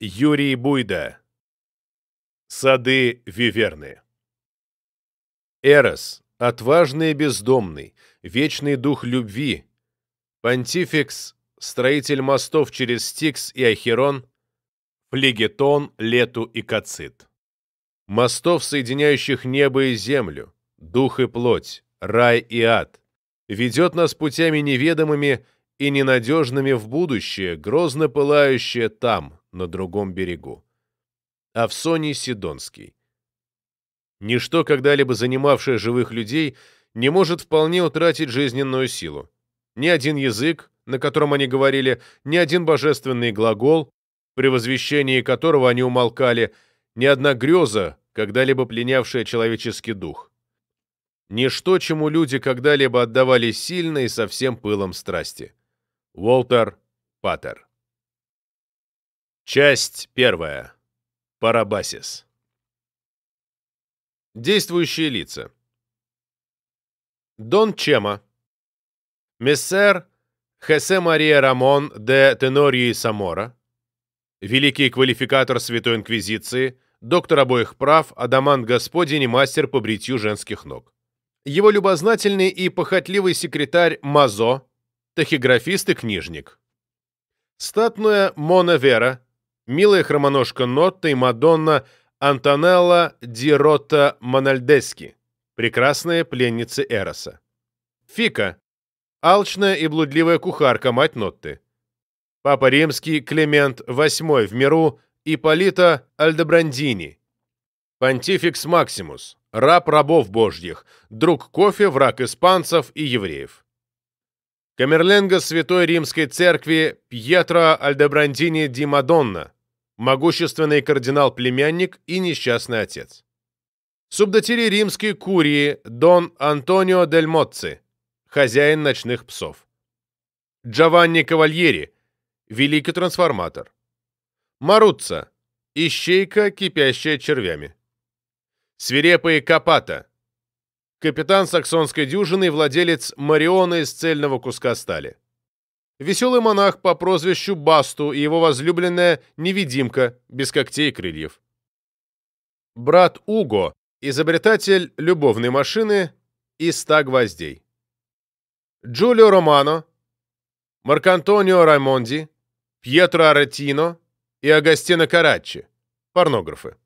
Юрий Буйда. Сады Виверны. Эрос, отважный и бездомный, вечный дух любви, понтификс, строитель мостов через Стикс и Ахерон, флегетон, лету и кацит. Мостов, соединяющих небо и землю, дух и плоть, рай и ад, ведет нас путями неведомыми и ненадежными в будущее, грозно пылающее там, на другом берегу. Авсоний Сидонский. Ничто, когда-либо занимавшее живых людей, не может вполне утратить жизненную силу. Ни один язык, на котором они говорили, ни один божественный глагол, при возвещении которого они умолкали, ни одна греза, когда-либо пленявшая человеческий дух. Ничто, чему люди когда-либо отдавали сильно и совсем пылом страсти. Уолтер Паттер Часть первая. Парабасис. Действующие лица. Дон Чема. Мессер Хосе Мария Рамон де Тенории Самора. Великий квалификатор Святой Инквизиции, доктор обоих прав, адамант господень и мастер по бритью женских ног. Его любознательный и похотливый секретарь Мазо, тахиграфист и книжник. Статная Мона Вера, милая хромоножка Нотта и Мадонна Антонелла Ди Ротта Мональдески, прекрасная пленница Эроса. Фика, алчная и блудливая кухарка, мать Нотты. Папа Римский Климент VIII в миру Ипполита Альдебрандини. Понтификс Максимус, раб рабов божьих, друг кофе, враг испанцев и евреев. Камерленго Святой Римской Церкви Пьетро Альдебрандини ди Мадонна, могущественный кардинал-племянник и несчастный отец. Субдотери римской курии Дон Антонио дель Моцци, хозяин ночных псов. Джованни Кавальери, великий трансформатор. Маруца, ищейка, кипящая червями. Свирепые Капата, капитан саксонской дюжины и владелец Марионы из цельного куска стали веселый монах по прозвищу Басту и его возлюбленная невидимка без когтей и крыльев. Брат Уго, изобретатель любовной машины и ста гвоздей. Джулио Романо, Маркантонио Раймонди, Пьетро Аретино и Агастино Караччи, порнографы.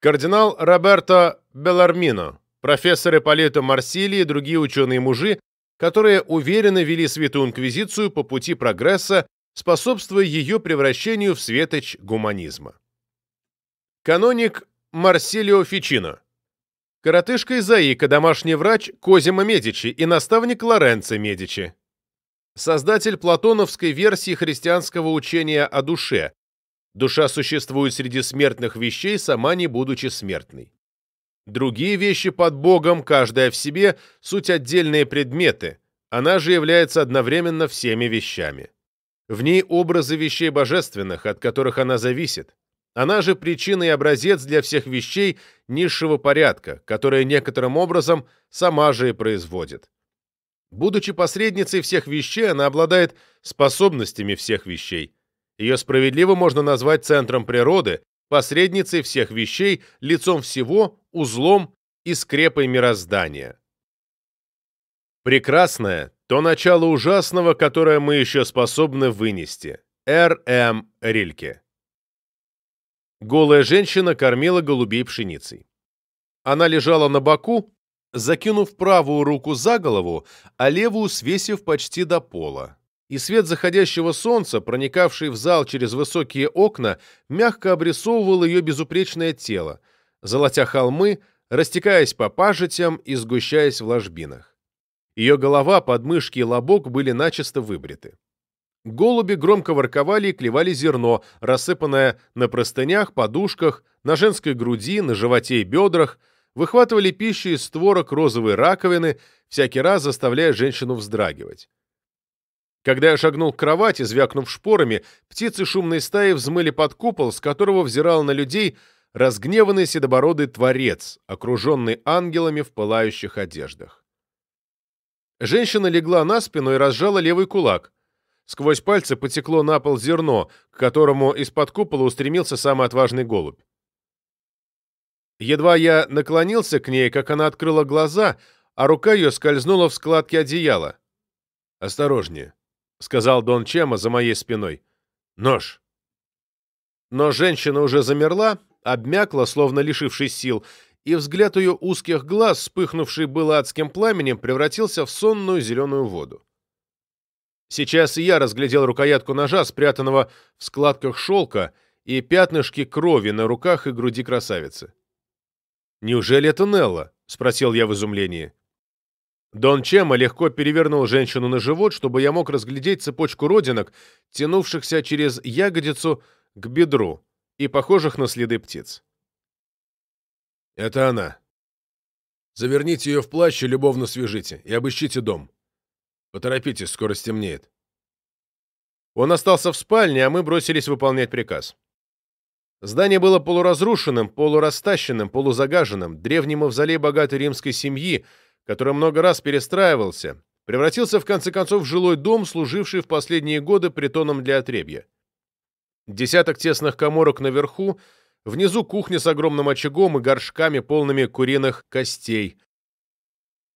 Кардинал Роберто Белармино, профессор Ипполито Марсили и другие ученые-мужи, которые уверенно вели Святую Инквизицию по пути прогресса, способствуя ее превращению в светоч гуманизма. Каноник Марсилио Фичино. Коротышка из Аика, домашний врач Козима Медичи и наставник Лоренцо Медичи. Создатель платоновской версии христианского учения о душе. Душа существует среди смертных вещей, сама не будучи смертной. Другие вещи под Богом, каждая в себе, суть отдельные предметы, она же является одновременно всеми вещами. В ней образы вещей божественных, от которых она зависит. Она же причина и образец для всех вещей низшего порядка, которые некоторым образом сама же и производит. Будучи посредницей всех вещей, она обладает способностями всех вещей. Ее справедливо можно назвать центром природы, посредницей всех вещей, лицом всего, узлом и скрепой мироздания. Прекрасное – то начало ужасного, которое мы еще способны вынести. Р.М. Рильке. Голая женщина кормила голубей пшеницей. Она лежала на боку, закинув правую руку за голову, а левую свесив почти до пола и свет заходящего солнца, проникавший в зал через высокие окна, мягко обрисовывал ее безупречное тело, золотя холмы, растекаясь по пажитям и сгущаясь в ложбинах. Ее голова, подмышки и лобок были начисто выбриты. Голуби громко ворковали и клевали зерно, рассыпанное на простынях, подушках, на женской груди, на животе и бедрах, выхватывали пищу из створок розовой раковины, всякий раз заставляя женщину вздрагивать. Когда я шагнул к кровати, звякнув шпорами, птицы шумной стаи взмыли под купол, с которого взирал на людей разгневанный седобородый творец, окруженный ангелами в пылающих одеждах. Женщина легла на спину и разжала левый кулак. Сквозь пальцы потекло на пол зерно, к которому из-под купола устремился самый отважный голубь. Едва я наклонился к ней, как она открыла глаза, а рука ее скользнула в складки одеяла. «Осторожнее», сказал Дон Чема за моей спиной. Нож. Но женщина уже замерла, обмякла, словно лишившись сил, и взгляд ее узких глаз, вспыхнувший было адским пламенем, превратился в сонную зеленую воду. Сейчас и я разглядел рукоятку ножа, спрятанного в складках шелка, и пятнышки крови на руках и груди красавицы. «Неужели это Нелла?» — спросил я в изумлении. Дон Чема легко перевернул женщину на живот, чтобы я мог разглядеть цепочку родинок, тянувшихся через ягодицу к бедру и похожих на следы птиц. «Это она. Заверните ее в плащ и любовно свяжите, и обыщите дом. Поторопитесь, скоро стемнеет». Он остался в спальне, а мы бросились выполнять приказ. Здание было полуразрушенным, полурастащенным, полузагаженным, древний мавзолей богатой римской семьи — который много раз перестраивался, превратился в конце концов в жилой дом, служивший в последние годы притоном для отребья. Десяток тесных коморок наверху, внизу кухня с огромным очагом и горшками, полными куриных костей.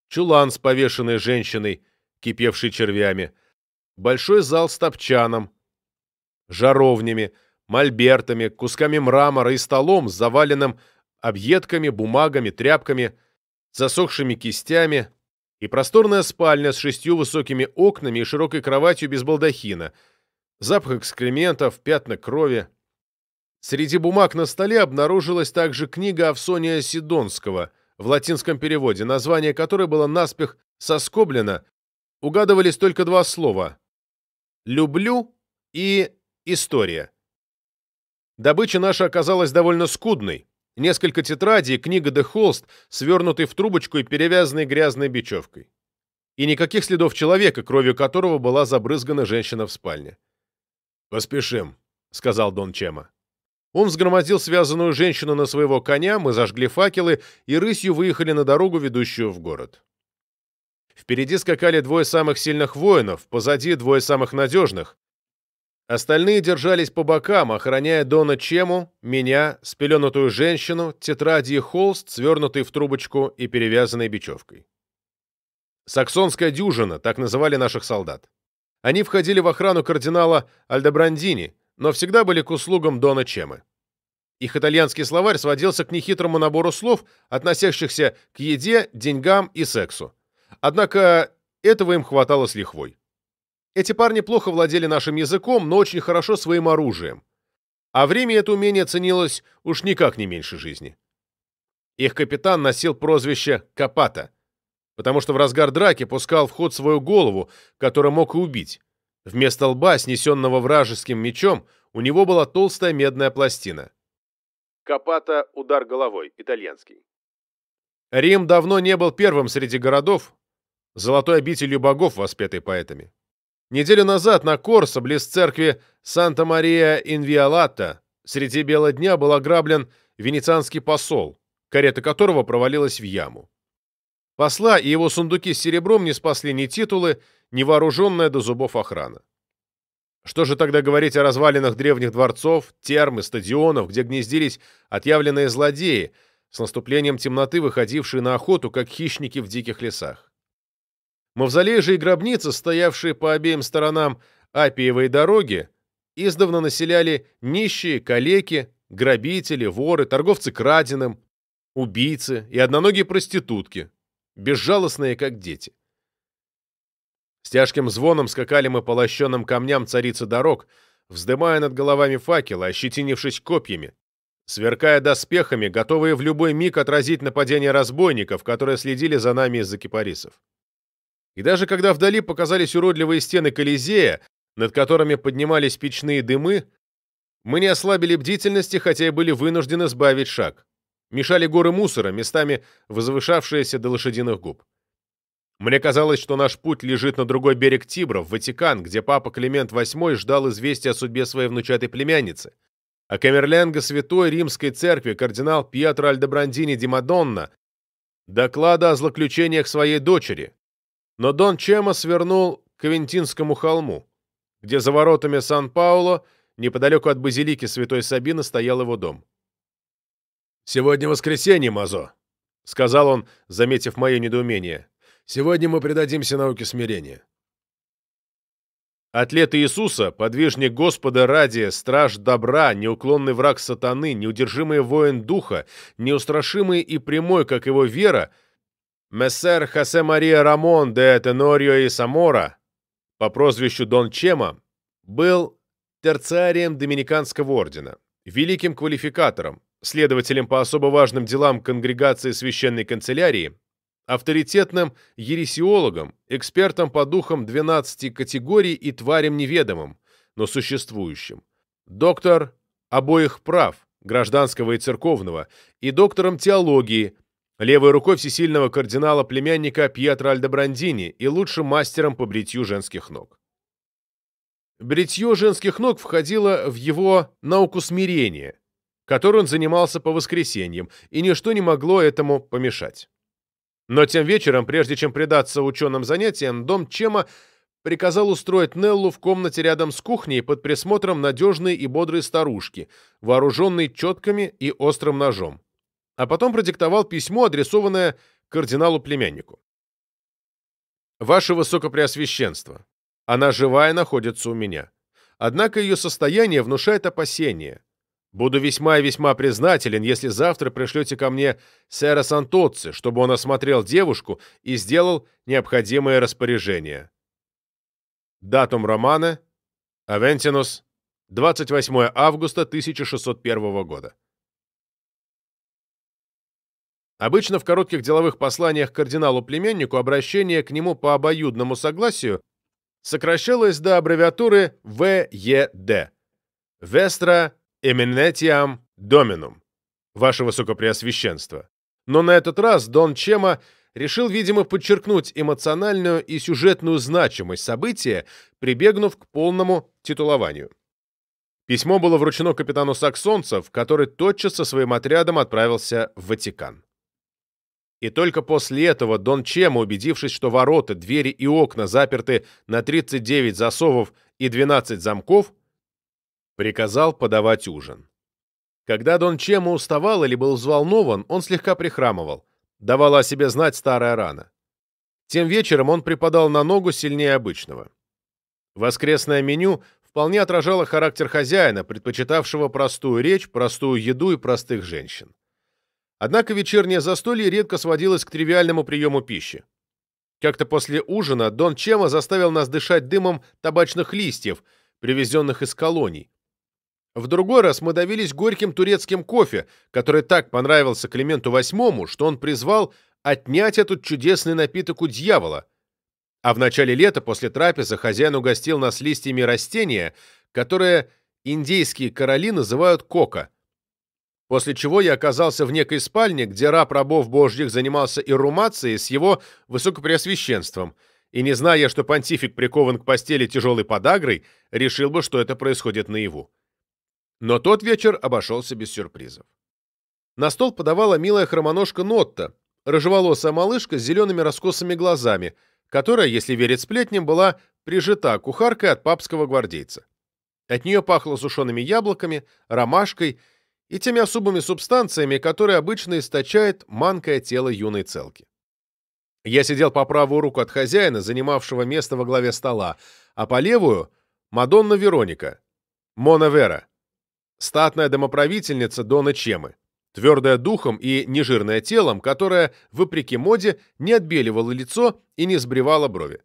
Чулан с повешенной женщиной, кипевшей червями. Большой зал с топчаном, жаровнями, мольбертами, кусками мрамора и столом, заваленным объедками, бумагами, тряпками, засохшими кистями, и просторная спальня с шестью высокими окнами и широкой кроватью без балдахина, запах экскрементов, пятна крови. Среди бумаг на столе обнаружилась также книга Авсония Сидонского в латинском переводе, название которой было наспех соскоблено, угадывались только два слова «люблю» и «история». Добыча наша оказалась довольно скудной. Несколько тетрадей, книга де холст, свернутый в трубочку и перевязанный грязной бечевкой. И никаких следов человека, кровью которого была забрызгана женщина в спальне. «Поспешим», — сказал Дон Чема. Он взгромоздил связанную женщину на своего коня, мы зажгли факелы и рысью выехали на дорогу, ведущую в город. Впереди скакали двое самых сильных воинов, позади двое самых надежных, Остальные держались по бокам, охраняя Дона Чему, меня, спеленутую женщину, тетради и холст, свернутый в трубочку и перевязанный бечевкой. «Саксонская дюжина», так называли наших солдат. Они входили в охрану кардинала Альдебрандини, но всегда были к услугам Дона Чемы. Их итальянский словарь сводился к нехитрому набору слов, относящихся к еде, деньгам и сексу. Однако этого им хватало с лихвой. Эти парни плохо владели нашим языком, но очень хорошо своим оружием. А время это умение ценилось уж никак не меньше жизни. Их капитан носил прозвище Капата, потому что в разгар драки пускал в ход свою голову, которую мог и убить. Вместо лба, снесенного вражеским мечом, у него была толстая медная пластина. Капата удар головой, итальянский. Рим давно не был первым среди городов, золотой обителью богов, воспетой поэтами. Неделю назад на Корсо, близ церкви Санта-Мария-Инвиалата, среди бела дня был ограблен венецианский посол, карета которого провалилась в яму. Посла и его сундуки с серебром не спасли ни титулы, ни вооруженная до зубов охрана. Что же тогда говорить о развалинах древних дворцов, терм и стадионов, где гнездились отъявленные злодеи, с наступлением темноты выходившие на охоту, как хищники в диких лесах? Мавзолей же и гробницы, стоявшие по обеим сторонам Апиевой дороги, издавна населяли нищие, калеки, грабители, воры, торговцы краденым, убийцы и одноногие проститутки, безжалостные, как дети. С тяжким звоном скакали мы по лощенным камням царицы дорог, вздымая над головами факела, ощетинившись копьями, сверкая доспехами, готовые в любой миг отразить нападение разбойников, которые следили за нами из-за кипарисов. И даже когда вдали показались уродливые стены Колизея, над которыми поднимались печные дымы, мы не ослабили бдительности, хотя и были вынуждены сбавить шаг. Мешали горы мусора, местами возвышавшиеся до лошадиных губ. Мне казалось, что наш путь лежит на другой берег Тибра, в Ватикан, где папа Климент VIII ждал известия о судьбе своей внучатой племянницы. А Камерленго Святой Римской Церкви кардинал Пьетро Альдебрандини Димадонна Мадонна доклада о злоключениях своей дочери, но Дон Чема свернул к Квинтинскому холму, где за воротами Сан-Пауло, неподалеку от базилики Святой Сабины, стоял его дом. «Сегодня воскресенье, Мазо», — сказал он, заметив мое недоумение. «Сегодня мы предадимся науке смирения». Атлет Иисуса, подвижник Господа ради, страж добра, неуклонный враг сатаны, неудержимый воин духа, неустрашимый и прямой, как его вера — мессер Хосе Мария Рамон де Тенорио и Самора по прозвищу Дон Чема был терциарием Доминиканского ордена, великим квалификатором, следователем по особо важным делам конгрегации священной канцелярии, авторитетным ересиологом, экспертом по духам 12 категорий и тварям неведомым, но существующим, доктор обоих прав, гражданского и церковного, и доктором теологии, левой рукой всесильного кардинала-племянника Пьетро Альдебрандини и лучшим мастером по бритью женских ног. Бритье женских ног входило в его науку смирения, которой он занимался по воскресеньям, и ничто не могло этому помешать. Но тем вечером, прежде чем предаться ученым занятиям, дом Чема приказал устроить Неллу в комнате рядом с кухней под присмотром надежной и бодрой старушки, вооруженной четками и острым ножом а потом продиктовал письмо, адресованное кардиналу-племяннику. «Ваше Высокопреосвященство, она живая находится у меня. Однако ее состояние внушает опасения. Буду весьма и весьма признателен, если завтра пришлете ко мне сэра Сантоцци, чтобы он осмотрел девушку и сделал необходимое распоряжение. Датум романа. Авентинус. 28 августа 1601 года. Обычно в коротких деловых посланиях кардиналу племеннику обращение к нему по обоюдному согласию сокращалось до аббревиатуры ВЕД (Vestra Эминетиам Доминум» – «Ваше Высокопреосвященство». Но на этот раз Дон Чема решил, видимо, подчеркнуть эмоциональную и сюжетную значимость события, прибегнув к полному титулованию. Письмо было вручено капитану саксонцев, который тотчас со своим отрядом отправился в Ватикан. И только после этого Дон Чема, убедившись, что ворота, двери и окна заперты на 39 засовов и 12 замков, приказал подавать ужин. Когда Дон Чема уставал или был взволнован, он слегка прихрамывал, давала о себе знать старая рана. Тем вечером он припадал на ногу сильнее обычного. Воскресное меню вполне отражало характер хозяина, предпочитавшего простую речь, простую еду и простых женщин. Однако вечернее застолье редко сводилось к тривиальному приему пищи. Как-то после ужина Дон Чема заставил нас дышать дымом табачных листьев, привезенных из колоний. В другой раз мы давились горьким турецким кофе, который так понравился Клименту VIII, что он призвал отнять этот чудесный напиток у дьявола. А в начале лета после трапезы хозяин угостил нас листьями растения, которое индейские короли называют кока после чего я оказался в некой спальне, где раб рабов божьих занимался иррумацией с его высокопреосвященством, и, не зная, что понтифик прикован к постели тяжелой подагрой, решил бы, что это происходит наяву. Но тот вечер обошелся без сюрпризов. На стол подавала милая хромоножка Нотта, рыжеволосая малышка с зелеными раскосыми глазами, которая, если верить сплетням, была прижита кухаркой от папского гвардейца. От нее пахло сушеными яблоками, ромашкой — и теми особыми субстанциями, которые обычно источает манкое тело юной целки. Я сидел по правую руку от хозяина, занимавшего место во главе стола, а по левую — Мадонна Вероника, Мона Вера, статная домоправительница Дона Чемы, твердая духом и нежирная телом, которая, вопреки моде, не отбеливала лицо и не сбривала брови.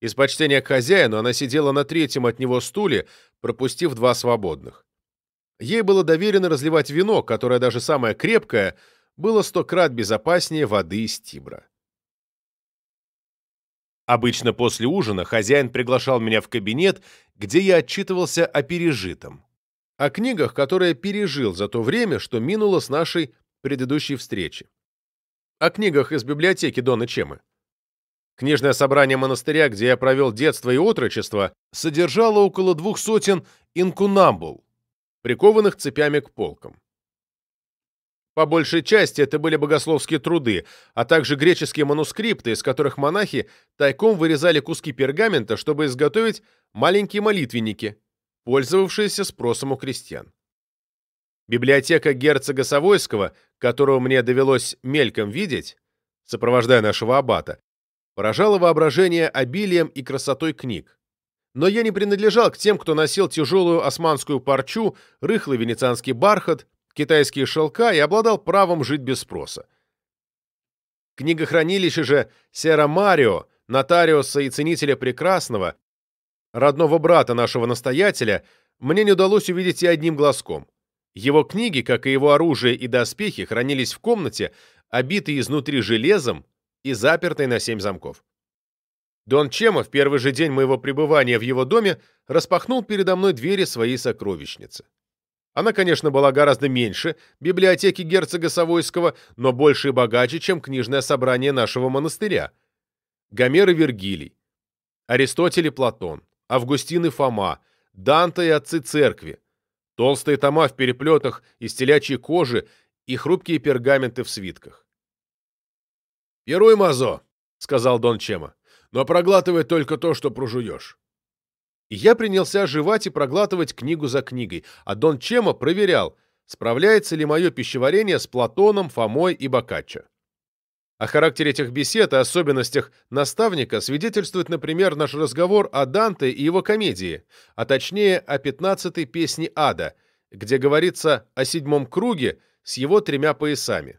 Из почтения к хозяину она сидела на третьем от него стуле, пропустив два свободных. Ей было доверено разливать вино, которое даже самое крепкое было сто крат безопаснее воды из Тибра. Обычно после ужина хозяин приглашал меня в кабинет, где я отчитывался о пережитом. О книгах, которые пережил за то время, что минуло с нашей предыдущей встречи. О книгах из библиотеки Дона Чемы. Книжное собрание монастыря, где я провел детство и отрочество, содержало около двух сотен инкунамбул, прикованных цепями к полкам. По большей части это были богословские труды, а также греческие манускрипты, из которых монахи тайком вырезали куски пергамента, чтобы изготовить маленькие молитвенники, пользовавшиеся спросом у крестьян. Библиотека герцога Савойского, которую мне довелось мельком видеть, сопровождая нашего аббата, поражала воображение обилием и красотой книг но я не принадлежал к тем, кто носил тяжелую османскую парчу, рыхлый венецианский бархат, китайские шелка и обладал правом жить без спроса. Книгохранилище же Сера Марио, нотариуса и ценителя прекрасного, родного брата нашего настоятеля, мне не удалось увидеть и одним глазком. Его книги, как и его оружие и доспехи, хранились в комнате, обитой изнутри железом и запертой на семь замков. Дон Чема в первый же день моего пребывания в его доме распахнул передо мной двери своей сокровищницы. Она, конечно, была гораздо меньше библиотеки герцога Савойского, но больше и богаче, чем книжное собрание нашего монастыря. Гомер и Вергилий, Аристотель и Платон, Августин и Фома, Данта и отцы церкви, толстые тома в переплетах из телячьей кожи и хрупкие пергаменты в свитках. «Пируй, Мазо!» — сказал Дон Чема но проглатывай только то, что прожуешь. И я принялся оживать и проглатывать книгу за книгой, а Дон Чема проверял, справляется ли мое пищеварение с Платоном, Фомой и Боккаччо. О характере этих бесед и особенностях наставника свидетельствует, например, наш разговор о Данте и его комедии, а точнее о пятнадцатой песне Ада, где говорится о седьмом круге с его тремя поясами.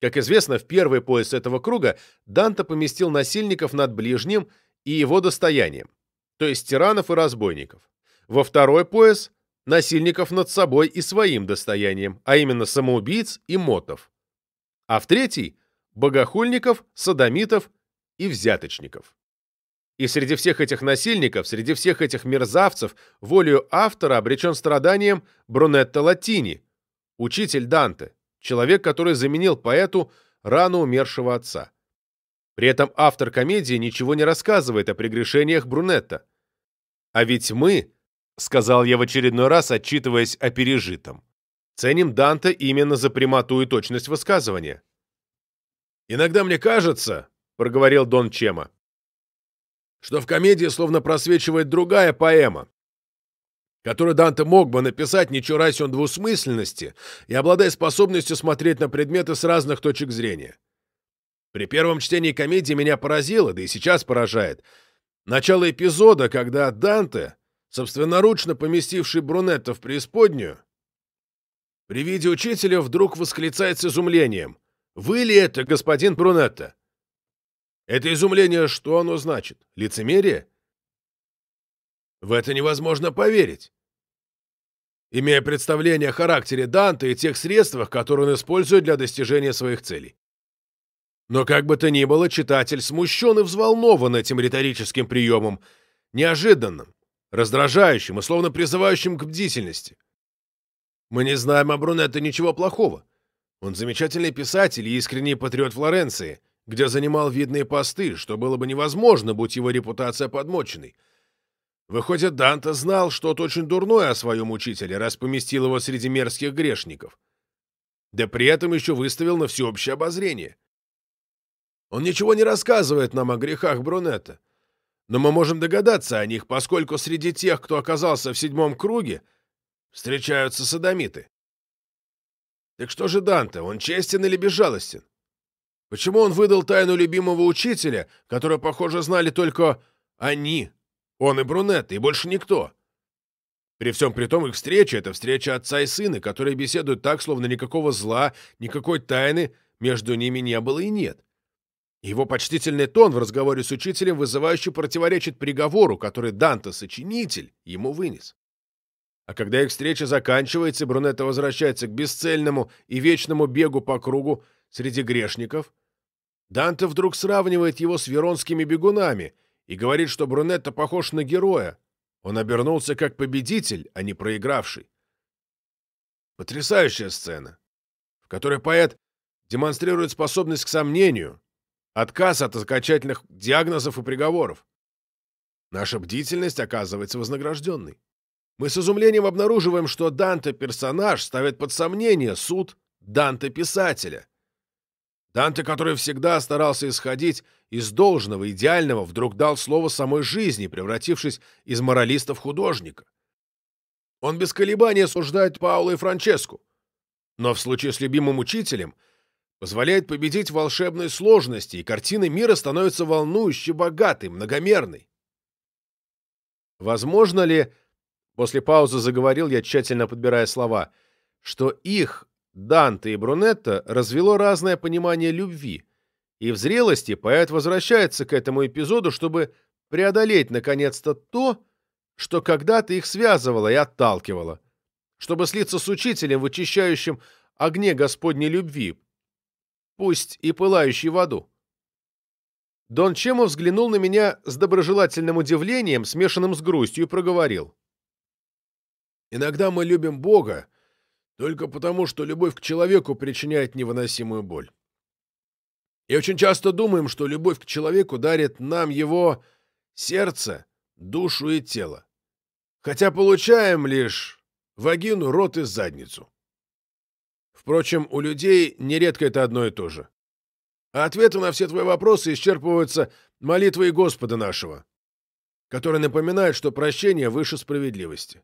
Как известно, в первый пояс этого круга Данте поместил насильников над ближним и его достоянием, то есть тиранов и разбойников. Во второй пояс – насильников над собой и своим достоянием, а именно самоубийц и мотов. А в третий – богохульников, садомитов и взяточников. И среди всех этих насильников, среди всех этих мерзавцев, волею автора обречен страданием Брунетто Латини, учитель Данте – человек, который заменил поэту рано умершего отца. При этом автор комедии ничего не рассказывает о прегрешениях Брунетта. А ведь мы, сказал я в очередной раз, отчитываясь о пережитом, ценим Данте именно за прямоту и точность высказывания. Иногда мне кажется, проговорил Дон Чема, что в комедии словно просвечивает другая поэма, который Данте мог бы написать, не чураясь он двусмысленности и обладая способностью смотреть на предметы с разных точек зрения. При первом чтении комедии меня поразило, да и сейчас поражает, начало эпизода, когда Данте, собственноручно поместивший Брунетто в преисподнюю, при виде учителя вдруг восклицает с изумлением. «Вы ли это, господин Брунетто Это изумление, что оно значит? Лицемерие? В это невозможно поверить. Имея представление о характере Данте и тех средствах, которые он использует для достижения своих целей. Но как бы то ни было, читатель смущен и взволнован этим риторическим приемом, неожиданным, раздражающим и словно призывающим к бдительности. Мы не знаем о Брунетто ничего плохого. Он замечательный писатель и искренний патриот Флоренции, где занимал видные посты, что было бы невозможно, будь его репутация подмоченной — Выходит, Данте знал что-то очень дурное о своем учителе, раз поместил его среди мерзких грешников. Да при этом еще выставил на всеобщее обозрение. Он ничего не рассказывает нам о грехах Брунетта. Но мы можем догадаться о них, поскольку среди тех, кто оказался в седьмом круге, встречаются садомиты. Так что же Данте, он честен или безжалостен? Почему он выдал тайну любимого учителя, которую, похоже, знали только они, он и брюнет, и больше никто. При всем при том их встреча — это встреча отца и сына, которые беседуют так, словно никакого зла, никакой тайны между ними не было и нет. Его почтительный тон в разговоре с учителем вызывающе противоречит приговору, который Данте, сочинитель, ему вынес. А когда их встреча заканчивается, Брунетто возвращается к бесцельному и вечному бегу по кругу среди грешников, Данте вдруг сравнивает его с веронскими бегунами — и говорит, что брюнетта похож на героя. Он обернулся как победитель, а не проигравший. Потрясающая сцена, в которой поэт демонстрирует способность к сомнению, отказ от окончательных диагнозов и приговоров. Наша бдительность оказывается вознагражденной. Мы с изумлением обнаруживаем, что Данте-персонаж ставит под сомнение суд Данте-писателя. Данте, который всегда старался исходить из должного, идеального, вдруг дал слово самой жизни, превратившись из моралиста в художника. Он без колебаний осуждает Паула и Франческу, но в случае с любимым учителем позволяет победить волшебные сложности, и картины мира становятся волнующе богатой, многомерной. Возможно ли, после паузы заговорил я, тщательно подбирая слова, что их Данте и Брунетта развело разное понимание любви, и в зрелости поэт возвращается к этому эпизоду, чтобы преодолеть наконец-то то, что когда-то их связывало и отталкивало, чтобы слиться с учителем, вычищающим огне Господней любви, пусть и пылающей в аду. Дон Чемо взглянул на меня с доброжелательным удивлением, смешанным с грустью, и проговорил. «Иногда мы любим Бога, только потому, что любовь к человеку причиняет невыносимую боль. И очень часто думаем, что любовь к человеку дарит нам его сердце, душу и тело. Хотя получаем лишь вагину, рот и задницу. Впрочем, у людей нередко это одно и то же. А ответы на все твои вопросы исчерпываются молитвой Господа нашего, который напоминает, что прощение выше справедливости.